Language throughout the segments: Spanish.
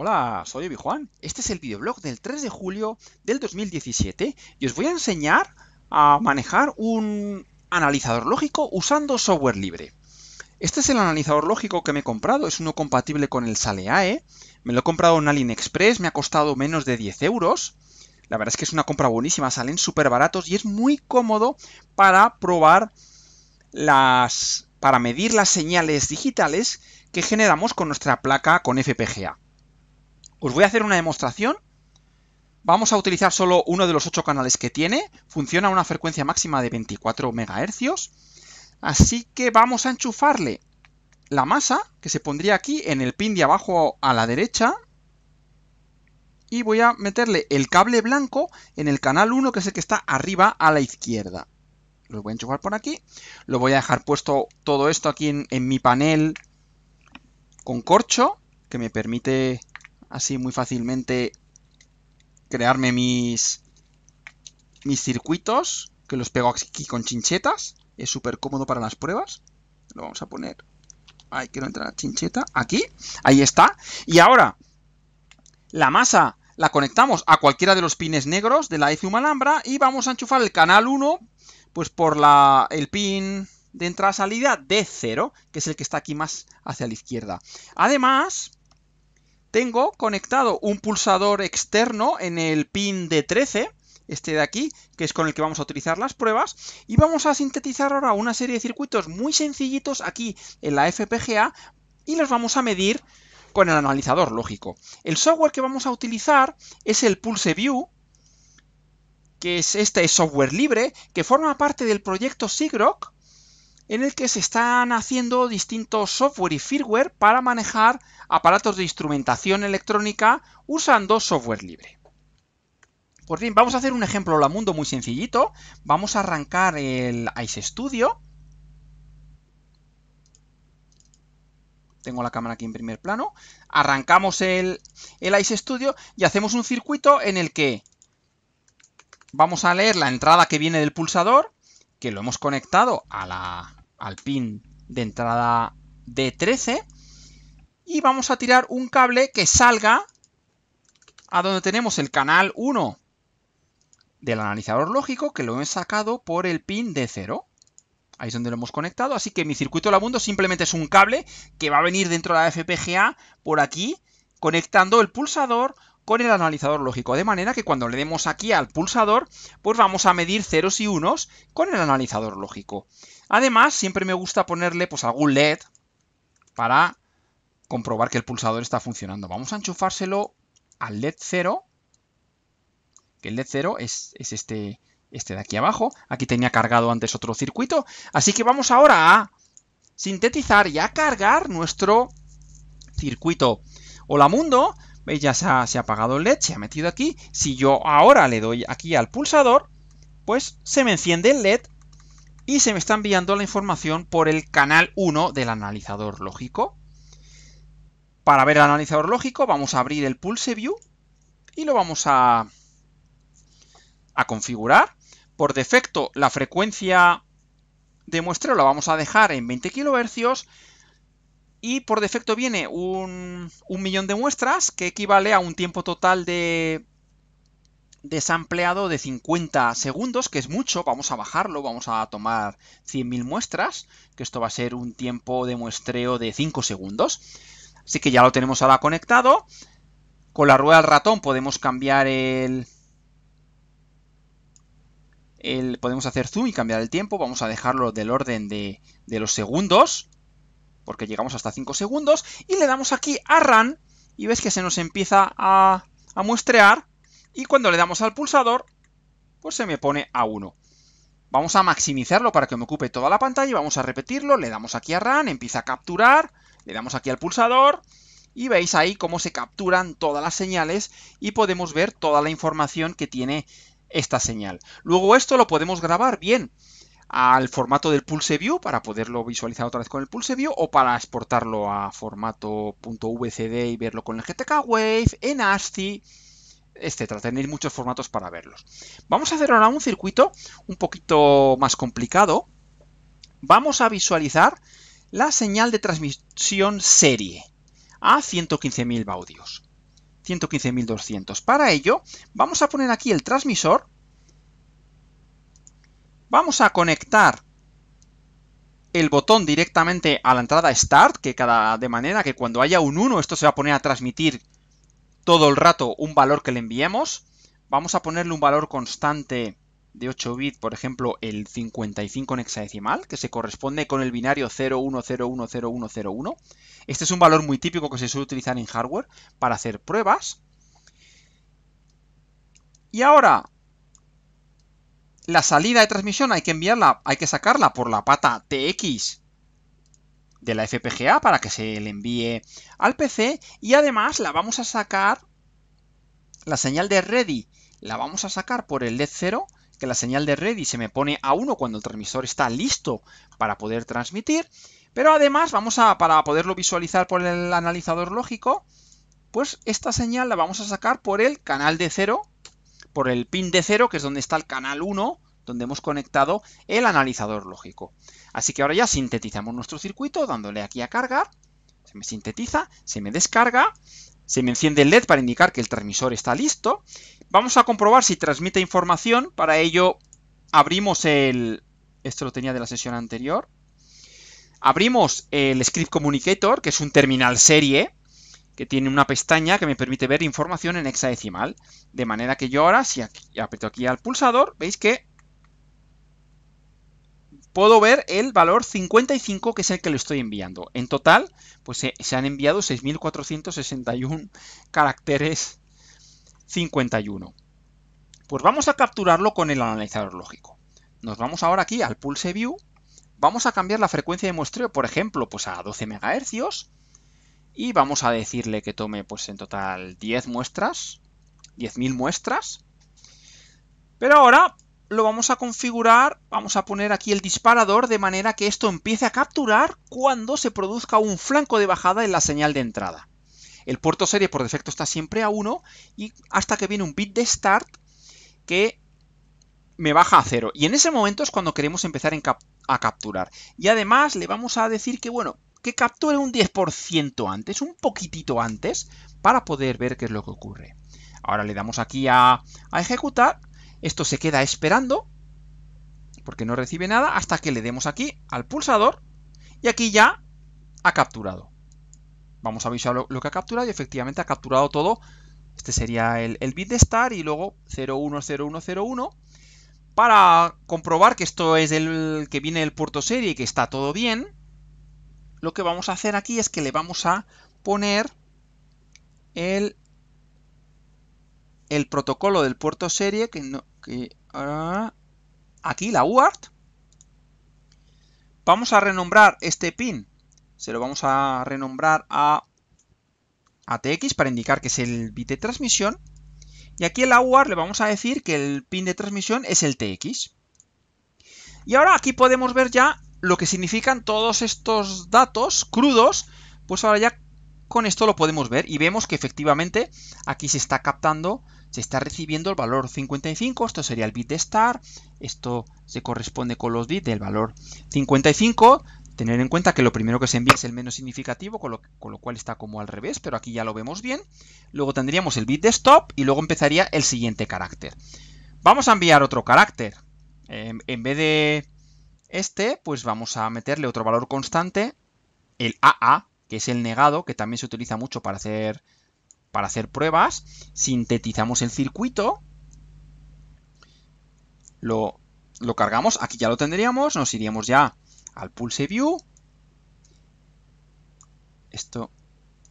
Hola, soy Evi Juan. Este es el videoblog del 3 de julio del 2017 y os voy a enseñar a manejar un analizador lógico usando software libre. Este es el analizador lógico que me he comprado, es uno compatible con el Saleae. Me lo he comprado en AliExpress, me ha costado menos de 10 euros. La verdad es que es una compra buenísima, salen súper baratos y es muy cómodo para probar las. para medir las señales digitales que generamos con nuestra placa con FPGA. Os voy a hacer una demostración. Vamos a utilizar solo uno de los ocho canales que tiene. Funciona a una frecuencia máxima de 24 MHz. Así que vamos a enchufarle la masa, que se pondría aquí en el pin de abajo a la derecha. Y voy a meterle el cable blanco en el canal 1, que es el que está arriba a la izquierda. Lo voy a enchufar por aquí. Lo voy a dejar puesto todo esto aquí en, en mi panel con corcho, que me permite así muy fácilmente crearme mis, mis circuitos, que los pego aquí con chinchetas. Es súper cómodo para las pruebas. Lo vamos a poner... Ahí quiero entrar a chincheta. Aquí, ahí está. Y ahora, la masa la conectamos a cualquiera de los pines negros de la Ethereum Alhambra y vamos a enchufar el canal 1 pues por la, el pin de entrada-salida d 0, que es el que está aquí más hacia la izquierda. Además, tengo conectado un pulsador externo en el pin de 13, este de aquí, que es con el que vamos a utilizar las pruebas, y vamos a sintetizar ahora una serie de circuitos muy sencillitos aquí en la FPGA y los vamos a medir con el analizador lógico. El software que vamos a utilizar es el PulseView, que es este software libre, que forma parte del proyecto SIGROC, en el que se están haciendo distintos software y firmware para manejar aparatos de instrumentación electrónica usando software libre. Pues bien, vamos a hacer un ejemplo la mundo muy sencillito. Vamos a arrancar el Ice Studio. Tengo la cámara aquí en primer plano. Arrancamos el, el Ice Studio y hacemos un circuito en el que vamos a leer la entrada que viene del pulsador, que lo hemos conectado a la, al pin de entrada D13 y vamos a tirar un cable que salga a donde tenemos el canal 1 del analizador lógico que lo he sacado por el pin d 0. Ahí es donde lo hemos conectado, así que mi circuito labundo simplemente es un cable que va a venir dentro de la FPGA por aquí conectando el pulsador con el analizador lógico. De manera que cuando le demos aquí al pulsador, pues vamos a medir ceros y unos con el analizador lógico. Además, siempre me gusta ponerle pues algún LED para comprobar que el pulsador está funcionando. Vamos a enchufárselo al LED 0, que el LED 0 es, es este, este de aquí abajo. Aquí tenía cargado antes otro circuito. Así que vamos ahora a sintetizar y a cargar nuestro circuito Hola Mundo ¿Veis? Ya se ha, apagado el LED, se ha metido aquí. Si yo ahora le doy aquí al pulsador, pues se me enciende el LED y se me está enviando la información por el canal 1 del analizador lógico. Para ver el analizador lógico vamos a abrir el Pulse View y lo vamos a, a configurar. Por defecto la frecuencia de muestreo la vamos a dejar en 20 kHz y por defecto viene un, un millón de muestras que equivale a un tiempo total de, desampleado de 50 segundos, que es mucho, vamos a bajarlo, vamos a tomar 100.000 muestras, que esto va a ser un tiempo de muestreo de 5 segundos. Así que ya lo tenemos ahora conectado. Con la rueda del ratón podemos cambiar el... el podemos hacer zoom y cambiar el tiempo. Vamos a dejarlo del orden de, de los segundos porque llegamos hasta 5 segundos, y le damos aquí a Run, y ves que se nos empieza a, a muestrear, y cuando le damos al pulsador, pues se me pone a 1. Vamos a maximizarlo para que me ocupe toda la pantalla, y vamos a repetirlo, le damos aquí a Run, empieza a capturar, le damos aquí al pulsador, y veis ahí cómo se capturan todas las señales y podemos ver toda la información que tiene esta señal. Luego esto lo podemos grabar bien al formato del PulseView, para poderlo visualizar otra vez con el PulseView, o para exportarlo a formato .vcd y verlo con el GTK Wave, en ASCII, etcétera. Tenéis muchos formatos para verlos. Vamos a hacer ahora un circuito un poquito más complicado. Vamos a visualizar la señal de transmisión serie a 115.000 baudios. 115.200. Para ello, vamos a poner aquí el transmisor Vamos a conectar el botón directamente a la entrada Start, que cada, de manera que cuando haya un 1, esto se va a poner a transmitir todo el rato un valor que le enviemos. Vamos a ponerle un valor constante de 8 bits, por ejemplo, el 55 en hexadecimal, que se corresponde con el binario 01010101. Este es un valor muy típico que se suele utilizar en hardware para hacer pruebas. Y ahora la salida de transmisión hay que enviarla, hay que sacarla por la pata TX de la FPGA para que se le envíe al PC y además la vamos a sacar la señal de ready la vamos a sacar por el LED 0 que la señal de ready se me pone a 1 cuando el transmisor está listo para poder transmitir pero además vamos a para poderlo visualizar por el analizador lógico pues esta señal la vamos a sacar por el canal de 0 por el pin de cero, que es donde está el canal 1, donde hemos conectado el analizador lógico. Así que ahora ya sintetizamos nuestro circuito dándole aquí a cargar, se me sintetiza, se me descarga, se me enciende el LED para indicar que el transmisor está listo. Vamos a comprobar si transmite información, para ello abrimos el... esto lo tenía de la sesión anterior. Abrimos el Script Communicator, que es un terminal serie, que tiene una pestaña que me permite ver información en hexadecimal. De manera que yo ahora, si aquí, aquí al pulsador, veis que puedo ver el valor 55, que es el que le estoy enviando. En total, pues se, han enviado 6.461 caracteres 51. Pues vamos a capturarlo con el analizador lógico. Nos vamos ahora aquí al Pulse View. Vamos a cambiar la frecuencia de muestreo, por ejemplo, pues a 12 MHz y vamos a decirle que tome pues en total 10 muestras, 10.000 muestras. Pero ahora lo vamos a configurar, vamos a poner aquí el disparador de manera que esto empiece a capturar cuando se produzca un flanco de bajada en la señal de entrada. El puerto serie por defecto está siempre a 1 y hasta que viene un bit de start que me baja a 0. Y en ese momento es cuando queremos empezar a capturar. Y además le vamos a decir que, bueno, que capture un 10% antes, un poquitito antes, para poder ver qué es lo que ocurre. Ahora le damos aquí a, a ejecutar, esto se queda esperando, porque no recibe nada, hasta que le demos aquí al pulsador, y aquí ya ha capturado. Vamos a avisar lo, que ha capturado, y efectivamente ha capturado todo. Este sería el, bit de estar y luego 010101, para comprobar que esto es el que viene del puerto serie y que está todo bien, lo que vamos a hacer aquí es que le vamos a poner el, el protocolo del puerto serie, que, aquí la UART. Vamos a renombrar este pin, se lo vamos a renombrar a TX para indicar que es el bit de transmisión. Y aquí en la UART le vamos a decir que el pin de transmisión es el TX. Y ahora aquí podemos ver ya lo que significan todos estos datos crudos, pues ahora ya con esto lo podemos ver y vemos que efectivamente aquí se está captando, se está recibiendo el valor 55, esto sería el bit de star, esto se corresponde con los bits del valor 55, tener en cuenta que lo primero que se envía es el menos significativo, con lo, cual está como al revés, pero aquí ya lo vemos bien. Luego tendríamos el bit de stop y luego empezaría el siguiente carácter. Vamos a enviar otro carácter. Eh, en vez de este, pues vamos a meterle otro valor constante, el AA, que es el negado, que también se utiliza mucho para hacer, para hacer pruebas. Sintetizamos el circuito. Lo, lo cargamos, aquí ya lo tendríamos, nos iríamos ya al Pulse View. Esto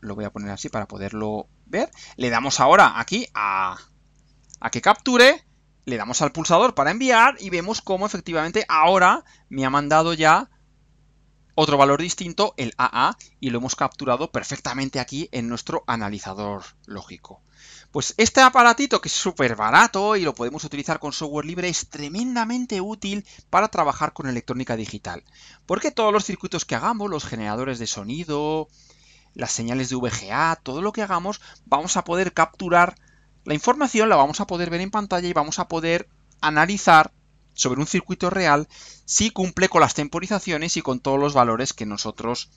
lo voy a poner así para poderlo ver. Le damos ahora aquí a, a que capture le damos al pulsador para enviar y vemos cómo efectivamente ahora me ha mandado ya otro valor distinto, el AA, y lo hemos capturado perfectamente aquí en nuestro analizador lógico. Pues este aparatito, que es súper barato y lo podemos utilizar con software libre, es tremendamente útil para trabajar con electrónica digital. Porque todos los circuitos que hagamos, los generadores de sonido, las señales de VGA, todo lo que hagamos, vamos a poder capturar la información la vamos a poder ver en pantalla y vamos a poder analizar sobre un circuito real si cumple con las temporizaciones y con todos los valores que nosotros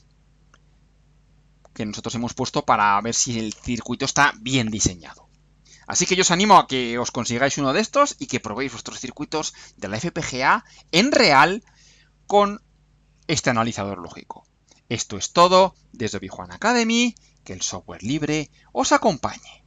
que nosotros hemos puesto para ver si el circuito está bien diseñado. Así que yo os animo a que os consigáis uno de estos y que probéis vuestros circuitos de la FPGA en real con este analizador lógico. Esto es todo desde Obi Academy, que el software libre os acompañe.